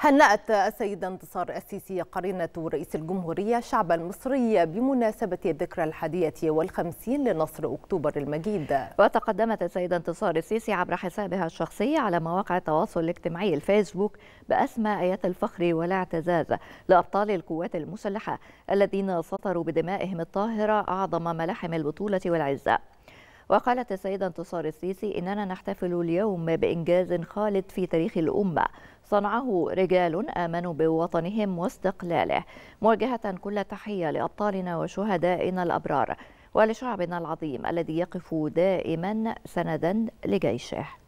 هنأت السيدة انتصار السيسي قرينة رئيس الجمهورية الشعب المصري بمناسبة الذكرى الحادية والخمسين لنصر أكتوبر المجيد وتقدمت السيدة انتصار السيسي عبر حسابها الشخصي على مواقع التواصل الاجتماعي الفيسبوك بأسماء آيات الفخر والاعتزاز لأبطال القوات المسلحة الذين سطروا بدمائهم الطاهرة أعظم ملاحم البطولة والعزة وقالت السيدة انتصار السيسي إننا نحتفل اليوم بإنجاز خالد في تاريخ الأمة صنعه رجال آمنوا بوطنهم واستقلاله موجهة كل تحية لأبطالنا وشهدائنا الأبرار ولشعبنا العظيم الذي يقف دائما سندا لجيشه